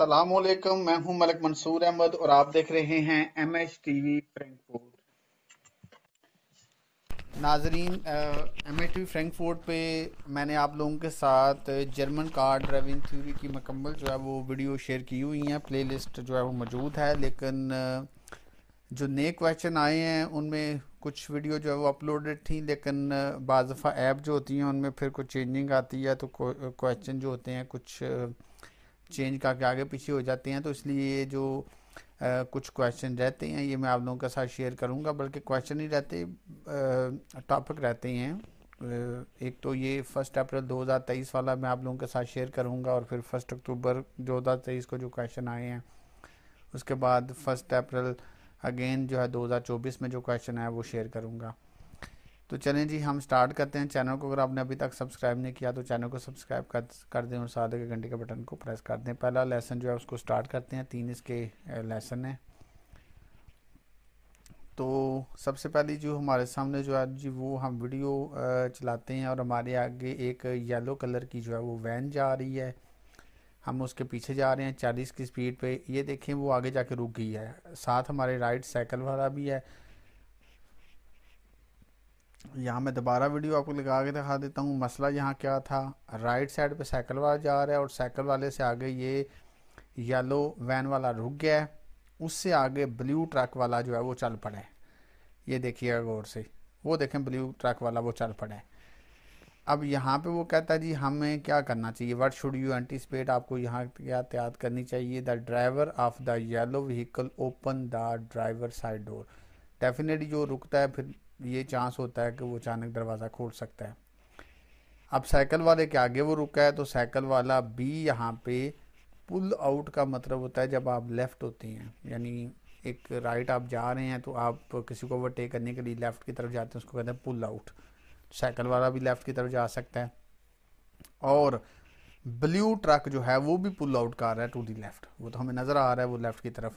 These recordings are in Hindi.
वालेकुम मैं हूं मलिक मंसूर अहमद और आप देख रहे हैं M H T V Frankfurt नाजरीन M H T V Frankfurt पे मैंने आप लोगों के साथ जर्मन कार ड्राइविंग थ्योरी की मकम्मल जो है वो वीडियो शेयर की हुई हैं प्लेलिस्ट जो है वो मौजूद है लेकिन जो नए क्वेश्चन आए हैं उनमें कुछ वीडियो जो है वो अपलोडेड थी लेकिन बाज़ा ऐप जो होती हैं उनमें फिर कुछ चेंजिंग आती है तो क्वेश्चन जो होते हैं कुछ चेंज करके आगे पीछे हो जाते हैं तो इसलिए ये जो आ, कुछ क्वेश्चन रहते हैं ये मैं आप लोगों के साथ शेयर करूँगा बल्कि क्वेश्चन ही रहते टॉपिक रहते हैं एक तो ये फर्स्ट अप्रैल 2023 वाला मैं आप लोगों के साथ शेयर करूँगा और फिर फर्स्ट अक्टूबर 2023 को जो क्वेश्चन आए हैं उसके बाद फर्स्ट अप्रैल अगेन जो है 2024 में जो क्वेश्चन आया वो शेयर करूँगा तो चलें जी हम स्टार्ट करते हैं चैनल को अगर आपने अभी तक सब्सक्राइब नहीं किया तो चैनल को सब्सक्राइब कर कर दें और साथ के घंटे के बटन को प्रेस कर दें पहला लेसन जो है उसको स्टार्ट करते हैं तीन इसके लेसन हैं तो सबसे पहले जो हमारे सामने जो है जी वो हम वीडियो चलाते हैं और हमारे आगे एक येलो कलर की जो है वो वैन जा रही है हम उसके पीछे जा रहे हैं चालीस की स्पीड पर ये देखें वो आगे जा रुक गई है साथ हमारे राइट साइकिल वाला भी है यहाँ मैं दोबारा वीडियो आपको लगा के दिखा देता हूँ मसला यहाँ क्या था राइट साइड पे साइकिल वाला जा रहा है और साइकिल वाले से आगे ये येलो वैन वाला रुक गया है उससे आगे ब्लू ट्रक वाला जो है वो चल पड़ा है ये देखिएगा गौर से वो देखें ब्लू ट्रक वाला वो चल पड़ा है अब यहाँ पे वो कहता है जी हमें क्या करना चाहिए वट शुड यू एंटिसपेट आपको यहाँ क्या एहतियात करनी चाहिए the driver of the yellow vehicle open the driver side door definitely जो रुकता है फिर ये चांस होता है कि वो अचानक दरवाज़ा खोल सकता है अब साइकिल वाले के आगे वो रुका है तो साइकिल वाला बी यहाँ पे पुल आउट का मतलब होता है जब आप लेफ़्ट होते हैं यानी एक राइट आप जा रहे हैं तो आप किसी को ओवरटेक करने के लिए लेफ़्ट की तरफ जाते हैं उसको कहते हैं पुल आउट साइकिल वाला भी लेफ़्ट की तरफ जा सकता है और ब्लू ट्रक जो है वो भी पुल आउट कर रहा है टू दी लेफ्ट वो तो हमें नज़र आ रहा है वो लेफ़्ट की तरफ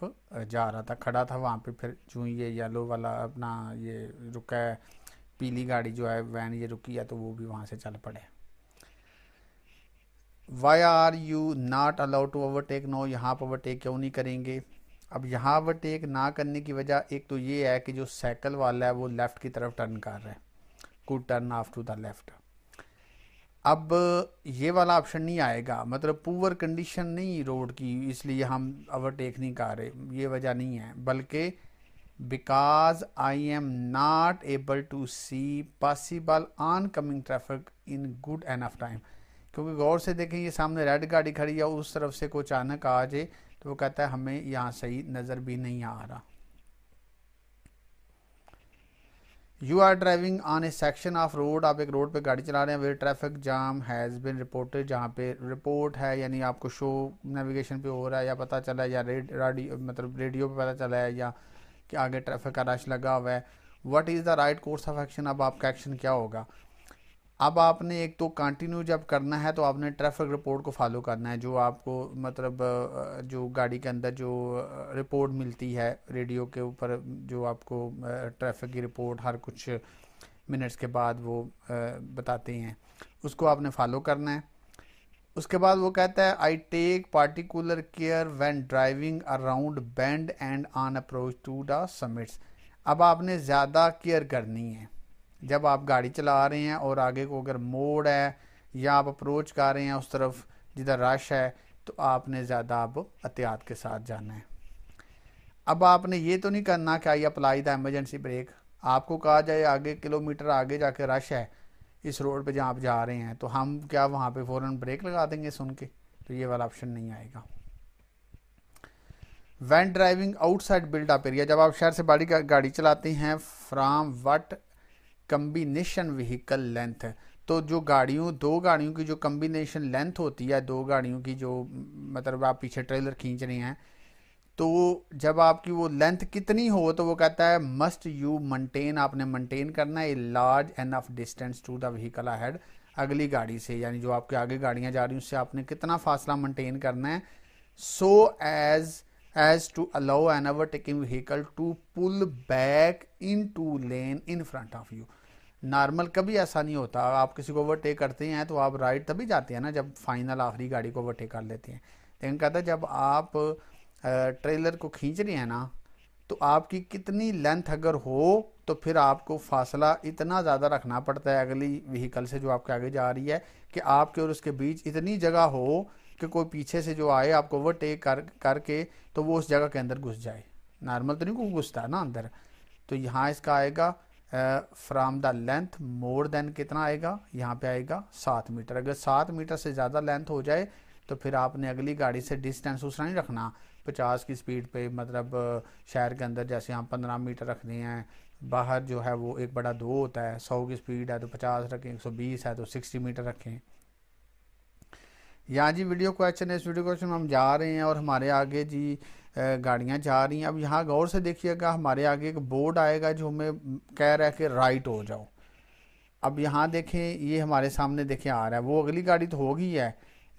जा रहा था खड़ा था वहाँ पे फिर जो ये येलो वाला अपना ये रुका है पीली गाड़ी जो है वैन ये रुकी है तो वो भी वहाँ से चल पड़े why are you not allowed to overtake no यहाँ पर ओवरटेक क्यों नहीं करेंगे अब यहाँ ओवरटेक ना करने की वजह एक तो ये है कि जो साइकिल वाला है वो लेफ़्ट की तरफ टर्न कर रहा है could turn off to the left अब ये वाला ऑप्शन नहीं आएगा मतलब पुअर कंडीशन नहीं रोड की इसलिए हम ओवरटेक नहीं कर रहे ये वजह नहीं है बल्कि because I am not able to see possible oncoming traffic in good enough time क्योंकि गौर से देखें ये सामने रेड गाड़ी खड़ी है उस तरफ से कोई अचानक आ जाए तो वो कहता है हमें यहाँ सही नज़र भी नहीं आ रहा you are driving on a section of road आप एक रोड पे गाड़ी चला रहे हैं where traffic jam has been reported जहाँ पे रिपोर्ट है यानी आपको शो नेविगेशन पे हो रहा है या पता चला है या रेड रेडियो मतलब रेडियो पे पता चला है या कि आगे ट्रैफिक का रश लगा हुआ है what is the right course of action अब आपका एक्शन क्या होगा अब आपने एक तो कंटिन्यू जब करना है तो आपने ट्रैफिक रिपोर्ट को फॉलो करना है जो आपको मतलब जो गाड़ी के अंदर जो रिपोर्ट मिलती है रेडियो के ऊपर जो आपको ट्रैफिक की रिपोर्ट हर कुछ मिनट्स के बाद वो बताते हैं उसको आपने फॉलो करना है उसके बाद वो कहता है I take particular care when driving around bend and on approach to the summits अब आपने ज़्यादा केयर करनी है जब आप गाड़ी चला रहे हैं और आगे को अगर मोड़ है या आप अप्रोच कर रहे हैं उस तरफ जिधर रश है तो आपने ज़्यादा अब एहतियात के साथ जाना है अब आपने ये तो नहीं करना कि I apply the emergency brake आपको कहा जाए आगे किलोमीटर आगे जाके रश है इस रोड पे जहाँ आप जा रहे हैं तो हम क्या वहाँ पे फ़ौरन ब्रेक लगा देंगे सुन के तो ये वाला ऑप्शन नहीं आएगा when driving outside built up area जब आप शहर से बड़ी गाड़ी चलाते हैं from what combination vehicle length तो जो गाड़ियों दो गाड़ियों की जो कम्बिनेशन लेंथ होती है दो गाड़ियों की जो मतलब आप पीछे ट्रेलर खींच रहे हैं तो जब आपकी वो लेंथ कितनी हो तो वो कहता है मस्ट यू मेंटेन आपने मेंटेन करना है large enough distance to the vehicle ahead अगली गाड़ी से यानी जो आपके आगे गाड़ियाँ जा रही हैं उससे आपने कितना फासला मेंटेन करना है so as as to allow an overtaking vehicle to pull back into lane in front of you normal कभी ऐसा नहीं होता आप किसी को ओवरटेक करते हैं तो आप राइट तभी जाते हैं ना जब फाइनल आखिरी गाड़ी को ओवरटेक कर लेते हैं लेकिन कहता जब आप ट्रेलर को खींच रहे हैं ना तो आपकी कितनी लेंथ अगर हो तो फिर आपको फासला इतना ज़्यादा रखना पड़ता है अगली व्हीकल से जो आपके आगे जा रही है कि आपके और उसके बीच इतनी जगह हो कि कोई पीछे से जो आए आपको ओवरटेक कर करके तो वो उस जगह के अंदर घुस जाए नॉर्मल तो नहीं घुसता ना अंदर तो यहाँ इसका आएगा from the length more than कितना आएगा यहाँ पे आएगा सात मीटर अगर सात मीटर से ज़्यादा लेंथ हो जाए तो फिर आपने अगली गाड़ी से डिस्टेंस उस नहीं रखना पचास की स्पीड पे मतलब शहर के अंदर जैसे हम पंद्रह मीटर रखने हैं बाहर जो है वो एक बड़ा दो होता है सौ की स्पीड है तो पचास रखें एक सौ बीस है तो सिक्सटी मीटर रखें यहाँ जी वीडियो क्वेश्चन है इस वीडियो क्वेश्चन में हम जा रहे हैं और हमारे आगे जी गाड़ियाँ जा रही हैं अब यहाँ गौर से देखिएगा हमारे आगे एक बोर्ड आएगा जो हमें कह रहा है कि राइट हो जाओ अब यहाँ देखें ये हमारे सामने देखें आ रहा है वो अगली गाड़ी तो होगी है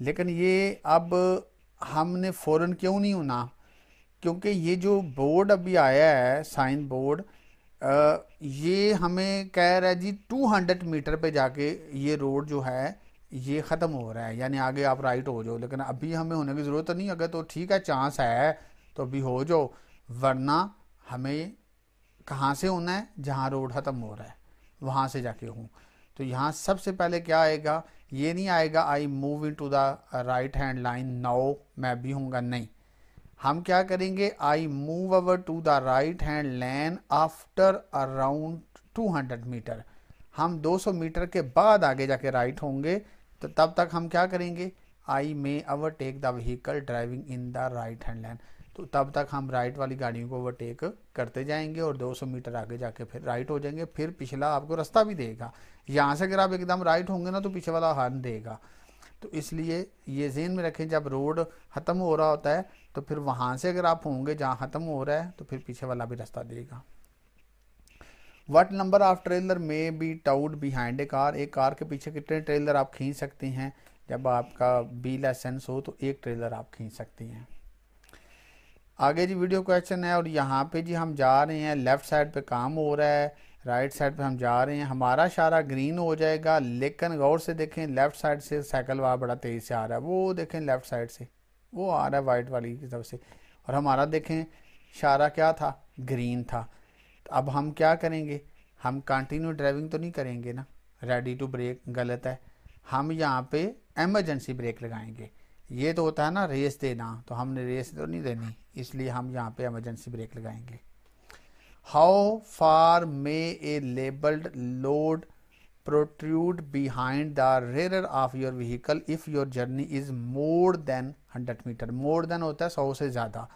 लेकिन ये अब हमने फ़ौर क्यों नहीं होना क्योंकि ये जो बोर्ड अभी आया है साइन बोर्ड ये हमें कह रहा है जी 200 मीटर पे जाके ये रोड जो है ये ख़त्म हो रहा है यानी आगे आप राइट हो जाओ लेकिन अभी हमें होने की ज़रूरत तो नहीं अगर तो ठीक है चांस है तो भी हो जो वरना हमें कहाँ से होना है जहाँ रोड ख़त्म हो रहा है वहाँ से जाके हूँ तो यहाँ सबसे पहले क्या आएगा ये नहीं आएगा I move into the right hand line now मैं भी हूँगा नहीं हम क्या करेंगे I move over to the right hand lane after around 200 metre हम 200 मीटर के बाद आगे जाके राइट होंगे तो तब तक हम क्या करेंगे I may overtake the vehicle driving in the right hand lane तो तब तक हम राइट वाली गाड़ियों को ओवरटेक करते जाएंगे और 200 मीटर आगे जाके फिर राइट हो जाएंगे फिर पिछला आपको रास्ता भी देगा यहाँ से अगर आप एकदम राइट होंगे ना तो पीछे वाला हॉर्न देगा तो इसलिए ये जेन में रखें जब रोड ख़त्म हो रहा होता है तो फिर वहाँ से अगर आप होंगे जहाँ ख़त्म हो रहा है तो फिर पीछे वाला भी रास्ता देगा what number of trailer may be towed behind a car एक कार के पीछे कितने ट्रेलर आप खींच सकती हैं जब आपका बी लाइसेंस हो तो एक ट्रेलर आप खींच सकती हैं आगे जी वीडियो क्वेश्चन है और यहाँ पे जी हम जा रहे हैं लेफ़्ट साइड पे काम हो रहा है राइट साइड पे हम जा रहे हैं हमारा इशारा ग्रीन हो जाएगा लेकिन गौर से देखें लेफ़्ट साइड से साइकिल वाला बड़ा तेज़ से आ रहा है वो देखें लेफ़्ट साइड से वो आ रहा है वाइट वाली की तरफ से और हमारा देखें इशारा क्या था ग्रीन था तो अब हम क्या करेंगे हम कंटिन्यू ड्राइविंग तो नहीं करेंगे ना रेडी टू ब्रेक गलत है हम यहाँ पे एमरजेंसी ब्रेक लगाएंगे ये तो होता है ना रेस देना तो हमने रेस तो नहीं देनी इसलिए हम यहाँ पे एमरजेंसी ब्रेक लगाएंगे how far may a labelled load protrude behind the rear of your vehicle if your journey is more than hundred metre more than होता है सौ से ज़्यादा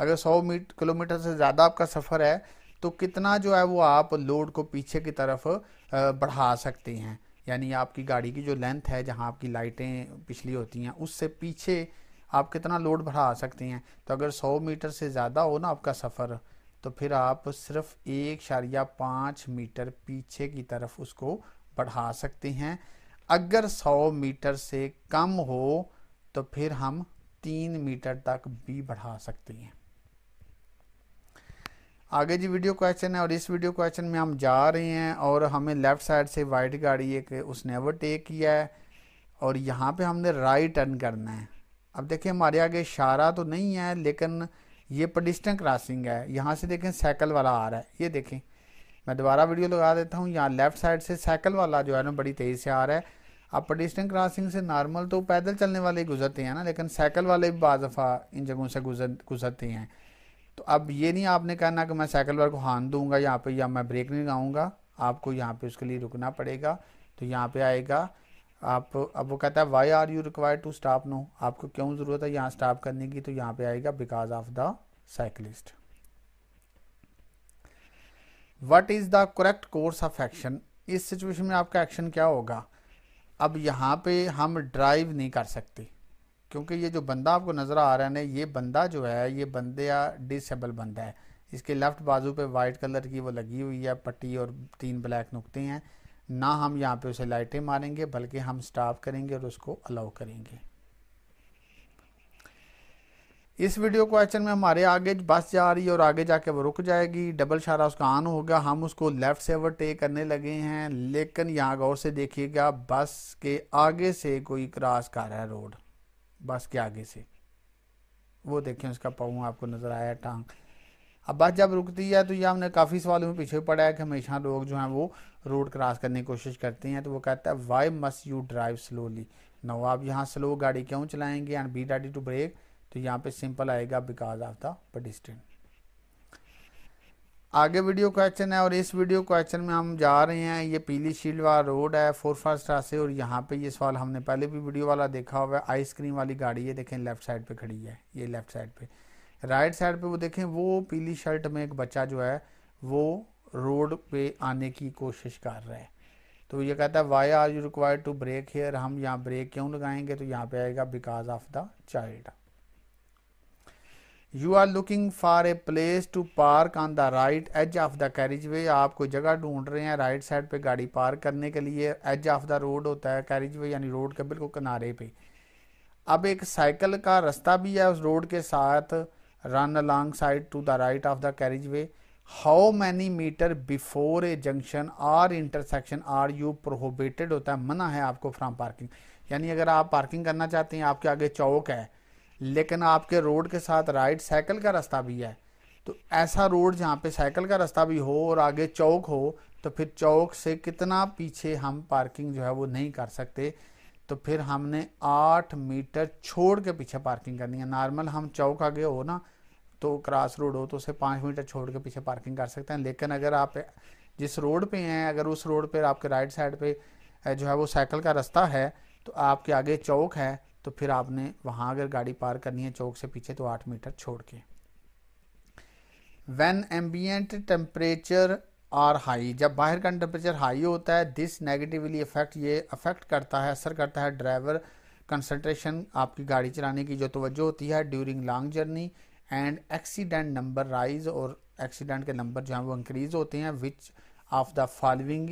अगर सौ किलोमीटर से ज़्यादा आपका सफ़र है तो कितना जो है वो आप लोड को पीछे की तरफ बढ़ा सकते हैं यानी आपकी गाड़ी की जो लेंथ है जहाँ आपकी लाइटें पिछली होती हैं उससे पीछे आप कितना लोड बढ़ा सकते हैं तो अगर 100 मीटर से ज़्यादा हो ना आपका सफ़र तो फिर आप सिर्फ एक शारिया पाँच मीटर पीछे की तरफ उसको बढ़ा सकते हैं अगर 100 मीटर से कम हो तो फिर हम तीन मीटर तक भी बढ़ा सकते हैं आगे जी वीडियो क्वेश्चन है और इस वीडियो क्वेश्चन में हम जा रहे हैं और हमें लेफ़्ट साइड से वाइट गाड़ी एक उसने ओवरटेक किया है और यहाँ पे हमने राइट टर्न करना है अब देखिए हमारे आगे इशारा तो नहीं है लेकिन ये पडिस्टन क्रॉसिंग है यहाँ से देखें साइकिल वाला आ रहा है ये देखें मैं दोबारा वीडियो लगा देता हूँ यहाँ लेफ़्ट साइड से साइकिल वाला जो है ना बड़ी तेज़ी से आ रहा है अब पडिस्टन क्रॉसिंग से नॉर्मल तो पैदल चलने वाले गुजरते हैं ना लेकिन साइकिल वाले भी बाफ़ा इन जगहों से गुजर गुजरते हैं तो अब ये नहीं आपने कहना कि मैं साइकिल वाले को हाथ दूंगा यहाँ पे या मैं ब्रेक नहीं लगाऊंगा आपको यहाँ पे उसके लिए रुकना पड़ेगा तो यहाँ पे आएगा आप अब वो कहता है why are you required to stop no आपको क्यों ज़रूरत है यहाँ स्टॉप करने की तो यहाँ पे आएगा because of the cyclist what is the correct course of action इस सिचुएशन में आपका एक्शन क्या होगा अब यहाँ पे हम ड्राइव नहीं कर सकते क्योंकि ये जो बंदा आपको नज़र आ रहा है ना ये बंदा जो है ये बंदे या डिसेबल बंदा है इसके लेफ़्ट बाजू पे वाइट कलर की वो लगी हुई है पट्टी और तीन ब्लैक नुकते हैं ना हम यहाँ पे उसे लाइटें मारेंगे बल्कि हम स्टाफ करेंगे और उसको अलाउ करेंगे इस वीडियो को में हमारे आगे बस जा रही है और आगे जाके वो रुक जाएगी डबल शारा उसका ऑन होगा हम उसको लेफ़्ट से ओवरटेक करने लगे हैं लेकिन यहाँ गौर से देखिएगा बस के आगे से कोई क्रॉस कर रहा है रोड बस के आगे से वो देखें उसका पाँव आपको नज़र आया टांग अब बस जब रुकती है तो ये हमने काफ़ी सवालों में पीछे पड़ा है कि हमेशा लोग जो हैं वो रोड क्रॉस करने की कोशिश करते हैं तो वो कहता है why must you drive slowly no आप यहाँ स्लो गाड़ी क्यों चलाएंगे and be ready to brake तो यहाँ पे सिंपल आएगा बिकॉज ऑफ द पेडिस्टेंट आगे वीडियो क्वेश्चन है और इस वीडियो क्वेश्चन में हम जा रहे हैं ये पीली वाला रोड है फोर फर्स्ट रास्ते और यहाँ पे ये सवाल हमने पहले भी वीडियो वाला देखा हुआ है आइसक्रीम वाली गाड़ी है देखें लेफ्ट साइड पे खड़ी है ये लेफ्ट साइड पे राइट साइड पे वो देखें वो पीली शर्ट में एक बच्चा जो है वो रोड पे आने की कोशिश कर रहा है तो ये कहता है why are you required to brake here हम यहाँ ब्रेक क्यों लगाएंगे तो यहाँ पे आएगा because of the child you are looking for a place to park on the right edge of the carriageway आप कोई जगह ढूंढ रहे हैं राइट साइड पे गाड़ी पार्क करने के लिए एज ऑफ द रोड होता है कैरिज वे यानी रोड के बिल्कुल किनारे पे अब एक साइकिल का रास्ता भी है उस रोड के साथ run alongside to the right of the carriageway how many metre before a junction or intersection are you prohibited होता है मना है आपको फ्राम पार्किंग यानी अगर आप पार्किंग करना चाहते हैं आपके आगे चौक है लेकिन आपके रोड के साथ राइट साइकिल का रास्ता भी है तो ऐसा रोड जहाँ पे साइकिल का रास्ता भी हो और आगे चौक हो तो फिर चौक से कितना पीछे हम पार्किंग जो है वो नहीं कर सकते तो फिर हमने आठ मीटर छोड़ के पीछे पार्किंग करनी है नॉर्मल हम चौक आगे हो ना तो क्रॉस रोड हो तो उसे पाँच मीटर छोड़ के पीछे पार्किंग कर सकते हैं लेकिन अगर आप जिस रोड पे हैं अगर उस रोड पर आपके राइट साइड पे जो है वो साइकिल का रास्ता है तो आपके आगे चौक है तो फिर आपने वहाँ अगर गाड़ी पार करनी है चौक से पीछे तो आठ मीटर छोड़ के when ambient temperature are high जब बाहर का टेम्परेचर हाई होता है दिस नेगेटिवली इफेक्ट ये अफेक्ट करता है असर करता है ड्राइवर कंसनट्रेशन आपकी गाड़ी चलाने की जो तोज्जो होती है during long journey and accident number rise और एक्सीडेंट के नंबर जो हैं वो इंक्रीज होते हैं which of the following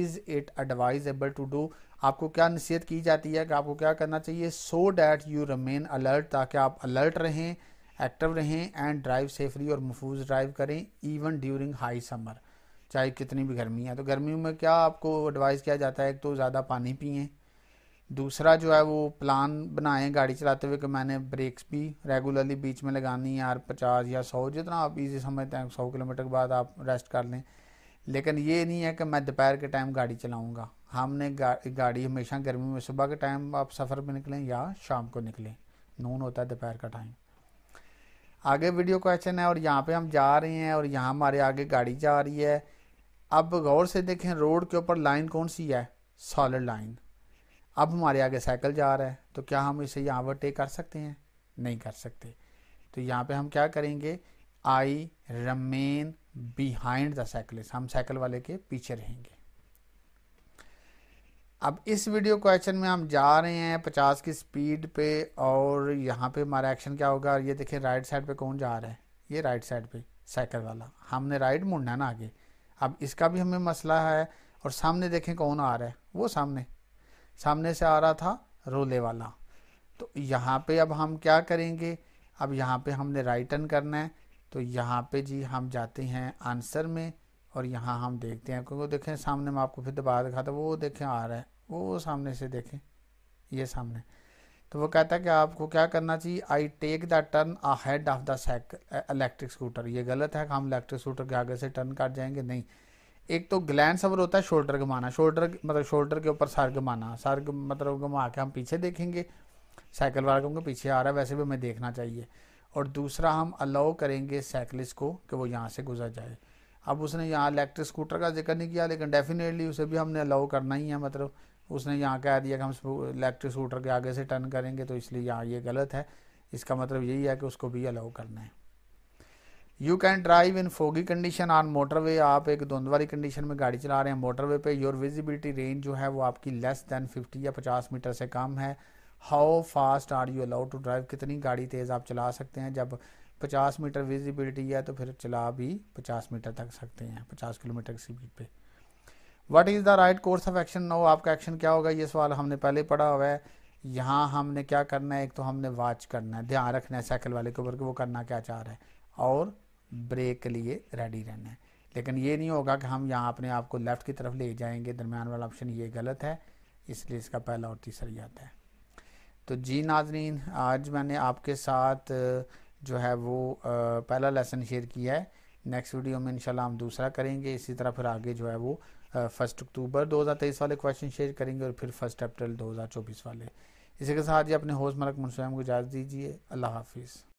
is it advisable to do आपको क्या नसीहत की जाती है कि आपको क्या करना चाहिए so that you remain alert ताकि आप अलर्ट रहें एक्टिव रहें एंड ड्राइव सेफली और महफूज ड्राइव करें इवन ड्यूरिंग हाई समर चाहे कितनी भी गर्मी है तो गर्मियों में क्या आपको एडवाइस किया जाता है एक तो ज़्यादा पानी पिए दूसरा जो है वो प्लान बनाएं गाड़ी चलाते हुए कि मैंने ब्रेक्स भी रेगुलरली बीच में लगानी है यार पचास या सौ जितना आप इजी समझते हैं सौ किलोमीटर के बाद आप रेस्ट कर लें लेकिन ये नहीं है कि मैं दोपहर के टाइम गाड़ी चलाऊँगा हमने गा, गाड़ी हमेशा गर्मी में सुबह के टाइम आप सफ़र में निकलें या शाम को निकलें नून होता है दोपहर का टाइम आगे वीडियो क्वेश्चन है और यहाँ पे हम जा रहे हैं और यहाँ हमारे आगे गाड़ी जा रही है अब गौर से देखें रोड के ऊपर लाइन कौन सी है सॉलिड लाइन अब हमारे आगे साइकिल जा रहा है तो क्या हम इसे यहाँ टेक कर सकते हैं नहीं कर सकते तो यहाँ पे हम क्या करेंगे I remain behind the cycle हम साइकिल वाले के पीछे रहेंगे अब इस वीडियो क्वेश्चन में हम जा रहे हैं पचास की स्पीड पे और यहाँ पे हमारा एक्शन क्या होगा ये देखें राइट साइड पे कौन जा रहा है ये राइट साइड पे साइकिल वाला हमने राइट मुड़ना ना आगे अब इसका भी हमें मसला है और सामने देखें कौन आ रहा है वो सामने सामने से आ रहा था रोले वाला तो यहाँ पे अब हम क्या करेंगे अब यहाँ पे हमने राइट टर्न करना है तो यहाँ पे जी हम जाते हैं आंसर में और यहाँ हम देखते हैं क्योंकि देखें सामने में आपको फिर दोबारा दिखाता वो देखें आ रहा है वो सामने से देखें ये सामने तो वो कहता है कि आपको क्या करना चाहिए I take the turn ahead of the cycle electric scooter ये गलत है कि हम इलेक्ट्रिक स्कूटर के आगे से टर्न काट जाएंगे नहीं एक तो ग्लैंड सवर होता है शोल्डर घुमाना शोल्डर मतलब शोल्डर के ऊपर सर घुमाना सर मतलब घुमा के हम पीछे देखेंगे साइकिल वाला क्योंकि पीछे आ रहा है वैसे भी हमें देखना चाहिए और दूसरा हम अलाउ करेंगे साइकिलिस्ट को कि वो यहाँ से गुजर जाए अब उसने यहाँ इलेक्ट्रिक स्कूटर का जिक्र नहीं किया लेकिन डेफिनेटली उसे भी हमने अलाउ करना ही है मतलब उसने यहाँ कह दिया कि हम इलेक्ट्रिक स्कूटर के आगे से टर्न करेंगे तो इसलिए यहाँ ये गलत है इसका मतलब यही है कि उसको भी अलाउ करना है you can drive in foggy condition on motorway आप एक धुंधवारी वाली कंडीशन में गाड़ी चला रहे हैं मोटरवे पे योर विजिबिलिटी रेंज जो है वो आपकी लेस दैन 50 या 50 मीटर से कम है how fast are you allowed to drive कितनी गाड़ी तेज़ आप चला सकते हैं जब पचास मीटर विजिबिलिटी है तो फिर चला भी पचास मीटर तक सकते हैं पचास किलोमीटर की स्पीड पे what is the right course of action no आपका एक्शन क्या होगा ये सवाल हमने पहले पढ़ा हुआ है यहाँ हमने क्या करना है एक तो हमने वॉच करना है ध्यान रखना है साइकिल वाले के ऊपर कि वो करना क्या चाह रहा है और ब्रेक के लिए रेडी रहना है लेकिन ये नहीं होगा कि हम यहाँ अपने आप को लेफ़्ट की तरफ ले जाएंगे दरमियान वाला ऑप्शन ये गलत है इसलिए इसका पहला और तीसरा ही आता है तो जी नाजरीन आज मैंने आपके साथ जो है वो पहला लेसन शेयर किया है नेक्स्ट वीडियो में इंशाल्लाह हम दूसरा करेंगे इसी तरह फिर आगे जो है वो फर्स्ट अक्टूबर 2023 वाले क्वेश्चन शेयर करेंगे और फिर फर्स्ट अप्रैल 2024 वाले इसी के साथ ही अपने होस्ट मलक मुनसैम को इजाज़त दीजिए अल्लाह हाफिज़